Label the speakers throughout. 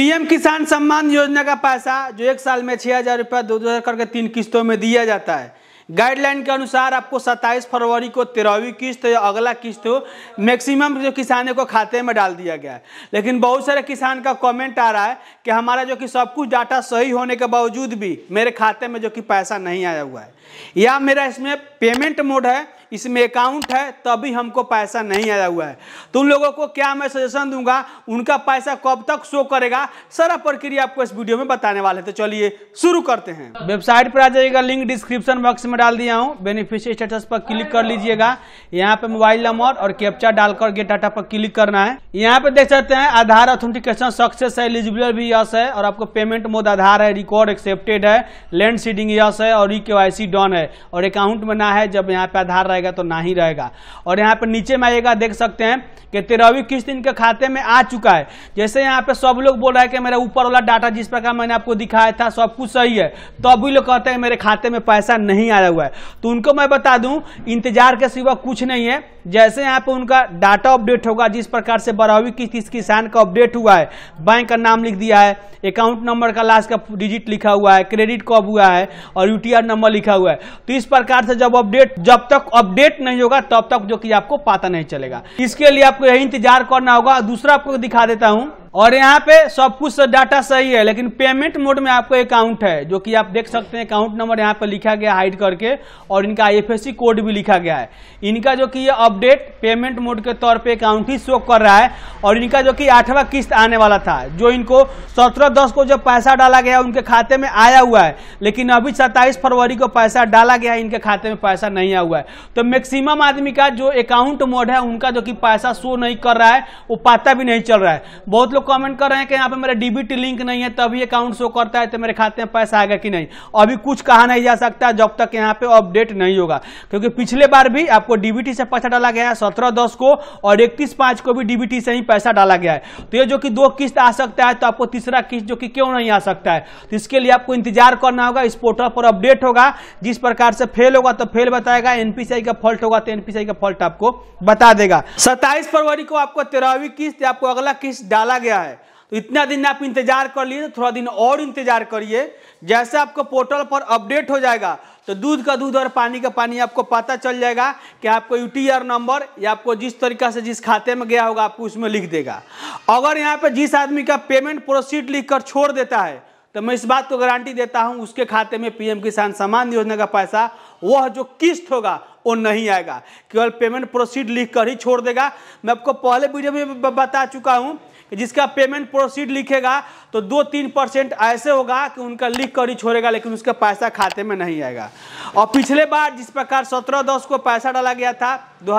Speaker 1: PM किसान सम्मान योजना का पैसा जो एक साल में छः हज़ार रुपया दो हज़ार करके तीन किस्तों में दिया जाता है गाइडलाइन के अनुसार आपको 27 फरवरी को तेरहवीं किस्त या अगला किस्त हो मैक्सिमम जो किसानों को खाते में डाल दिया गया है लेकिन बहुत सारे किसान का कमेंट आ रहा है कि हमारा जो कि सब कुछ डाटा सही होने के बावजूद भी मेरे खाते में जो कि पैसा नहीं आया हुआ है या मेरा इसमें पेमेंट मोड है इसमें अकाउंट है तभी हमको पैसा नहीं आया हुआ है तो उन लोगों को क्या मैं सजेशन दूंगा उनका पैसा कब तक शो करेगा सारा प्रक्रिया आपको इस वीडियो में बताने वाले तो चलिए शुरू करते हैं वेबसाइट पर आ जाइएगा लिंक डिस्क्रिप्शन बॉक्स में डाल दिया हूँ बेनिफिशियर स्टेटस पर क्लिक कर लीजिएगा यहाँ पे मोबाइल नंबर और कैप्चा डालकर गेट डाटा पर क्लिक करना है यहाँ पे देख सकते हैं आधार ऑथेंटिकेशन सक्सेस है एलिजिबल भी यस है और आपको पेमेंट मोड आधार है रिकॉर्ड एक्सेप्टेड है लैंड सीडिंग यस है और ई के डन है और अकाउंट में ना है जब यहाँ पे आधार रहेगा तो ना ही रहेगा और यहाँ पे नीचे में आइएगा देख सकते हैं कि तेरहवीं किस्त इनके खाते में आ चुका है जैसे यहाँ पे सब लोग बोल रहे हैं कि मेरा ऊपर वाला डाटा जिस प्रकार मैंने आपको दिखाया था सब कुछ सही है तो अभी लोग कहते हैं मेरे खाते में पैसा नहीं आया हुआ है तो उनको मैं बता दूँ इंतजार के सिवा कुछ नहीं है जैसे यहाँ पे उनका डाटा अपडेट होगा जिस प्रकार से बारहवीं किस्त इस किसान का अपडेट हुआ है बैंक का नाम लिख दिया है अकाउंट नंबर का लास्ट का डिजिट लिखा हुआ है क्रेडिट कब हुआ है और यूटीआर नंबर लिखा हुआ है तो इस प्रकार से जब अपडेट जब तक अपडेट नहीं होगा तब तक जो कि आपको पता नहीं चलेगा इसके लिए आपको यही इंतजार करना होगा दूसरा आपको दिखा देता हूँ और यहाँ पे सब कुछ डाटा तो सही है लेकिन पेमेंट मोड में आपको अकाउंट है जो कि आप देख सकते हैं अकाउंट नंबर यहाँ पे लिखा गया हाइड करके और इनका आई कोड भी लिखा गया है इनका जो कि अपडेट पेमेंट मोड के तौर पे अकाउंट ही शो कर रहा है और इनका जो कि आठवां किस्त आने वाला था जो इनको सत्रह दस को जो पैसा डाला गया उनके खाते में आया हुआ है लेकिन अभी सत्ताईस फरवरी को पैसा डाला गया है इनके खाते में पैसा नहीं आया हुआ है तो मैक्सिमम आदमी का जो अकाउंट मोड है उनका जो कि पैसा शो नहीं कर रहा है वो पाता भी नहीं चल रहा है बहुत लोग लोग कमेंट कर रहे हैं कि यहाँ पे मेरा डीबीटी लिंक नहीं है तभी अकाउंट शो करता है तो मेरे खाते में पैसा आएगा कि नहीं अभी कुछ कहा नहीं जा सकता जब तक यहाँ पे अपडेट नहीं होगा क्योंकि पिछले बार भी आपको डीबीटी से पैसा डाला गया है सत्रह दस को और इकतीस पांच को भी डीबीटी से ही पैसा डाला गया है तो ये जो कि दो किस्त आ सकता है तो आपको तीसरा किस्त जो कि क्यों नहीं आ सकता है तो इसके लिए आपको इंतजार करना होगा इस पोर्टल पर अपडेट होगा जिस प्रकार से फेल होगा तो फेल बताएगा एनपीसीआई का फॉल्ट होगा तो एनपीसीआई का फॉल्ट आपको बता देगा सत्ताईस फरवरी को आपको तेरहवीं किस्त आपको अगला किस्त डाला गया गया है तो इतना दिन आप इंतजार कर लिए तो थोड़ा दिन और इंतजार करिए जैसे आपको पोर्टल पर अपडेट हो जाएगा तो दूध का दूध और पानी का पानी आपको पता चल जाएगा कि आपको यू नंबर या आपको जिस तरीका से जिस खाते में गया होगा आपको उसमें लिख देगा अगर यहाँ पर जिस आदमी का पेमेंट प्रोसीड लिख कर छोड़ देता है तो मैं इस बात को गारंटी देता हूं उसके खाते में पीएम किसान सम्मान योजना का पैसा वह जो किस्त होगा वो नहीं आएगा केवल पेमेंट प्रोसीड लिख कर ही छोड़ देगा मैं आपको पहले वीडियो में बता चुका हूं कि जिसका पेमेंट प्रोसीड लिखेगा तो दो तीन परसेंट ऐसे होगा कि उनका लिख कर ही छोड़ेगा लेकिन उसका पैसा खाते में नहीं आएगा और पिछले बार जिस प्रकार सत्रह दस को पैसा डाला गया था दो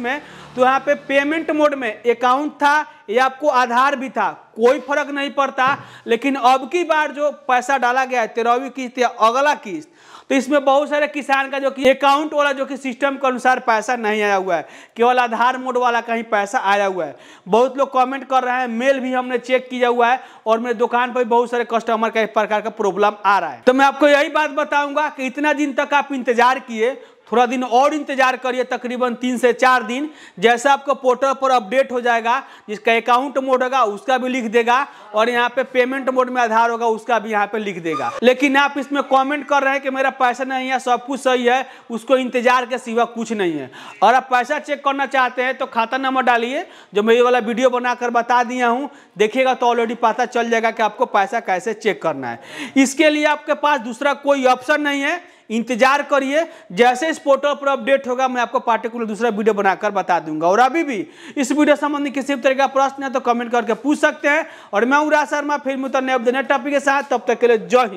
Speaker 1: में तो यहाँ पे पेमेंट मोड में अकाउंट था ये आपको आधार भी था कोई फर्क नहीं पड़ता लेकिन अब की बार जो पैसा डाला गया है तेरहवीं किस्त या अगला किस्त तो इसमें बहुत सारे किसान का जो कि अकाउंट वाला जो कि सिस्टम के अनुसार पैसा नहीं आया हुआ है केवल आधार मोड वाला कहीं पैसा आया हुआ है बहुत लोग कमेंट कर रहे हैं मेल भी हमने चेक किया हुआ है और मेरे दुकान पर बहुत सारे कस्टमर का इस प्रकार का प्रॉब्लम आ रहा है तो मैं आपको यही बात बताऊंगा कि इतना दिन तक आप इंतजार किए थोड़ा दिन और इंतजार करिए तकरीबन तीन से चार दिन जैसा आपको पोर्टल पर अपडेट हो जाएगा जिसका अकाउंट मोड होगा उसका भी लिख देगा और यहाँ पे पेमेंट मोड में आधार होगा उसका भी यहाँ पे लिख देगा लेकिन आप इसमें कमेंट कर रहे हैं कि मेरा पैसा नहीं है सब कुछ सही है उसको इंतजार के सिवा कुछ नहीं है और आप पैसा चेक करना चाहते हैं तो खाता नंबर डालिए जो मैं ये वाला वीडियो बनाकर बता दिया हूँ देखिएगा तो ऑलरेडी पता चल जाएगा कि आपको पैसा कैसे चेक करना है इसके लिए आपके पास दूसरा कोई ऑप्शन नहीं है इंतजार करिए जैसे इस पोर्टल पर अपडेट होगा मैं आपको पार्टिकुलर दूसरा वीडियो बनाकर बता दूंगा और अभी भी इस वीडियो संबंधी किसी भी तरह का प्रश्न है तो कमेंट करके पूछ सकते हैं और मैं उरा शर्मा फिर मुतर नए टॉपिक के साथ तब तक के लिए जय हिंद